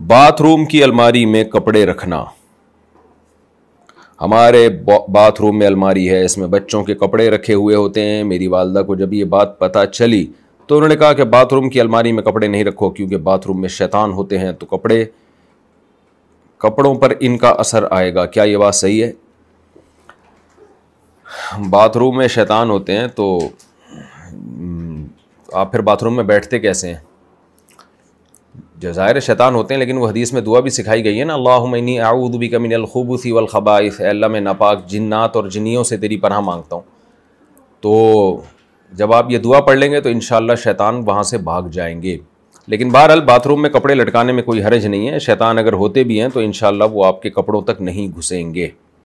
bathroom की अलमारी में कपड़े रखना हमारे बाथरूम में अलमारी है इसमें बच्चों के कपड़े रखे हुए होते हैं मेरी वालदा को जब ये बात पता चली तो उन्होंने कहा कि बाथरूम की अलमारी में कपड़े नहीं रखो क्योंकि बाथरूम में शैतान होते हैं तो कपड़े कपड़ों पर इनका असर आएगा क्या ये बात सही है बाथरूम में शैतान होते हैं तो आप फिर बाथरूम में बैठते कैसे हैं जो ज़ाहिर शैतान होते हैं लेकिन वो हदीस में दुआ भी सिखाई गई है ना अल्लाहनी आऊदबी कमिन अलखूबूसी वलखबाइस अल्लाह में नापाक जन्नात और जिनियों से तेरी पनाह मांगता हूँ तो जब आप ये दुआ पढ़ लेंगे तो इन शाला शैतान वहाँ से भाग जाएंगे लेकिन बहरहाल बाथरूम में कपड़े लटकाने में कोई हरज नहीं है शैतान अगर होते भी हैं तो इन वो आपके कपड़ों तक नहीं घुसेंगे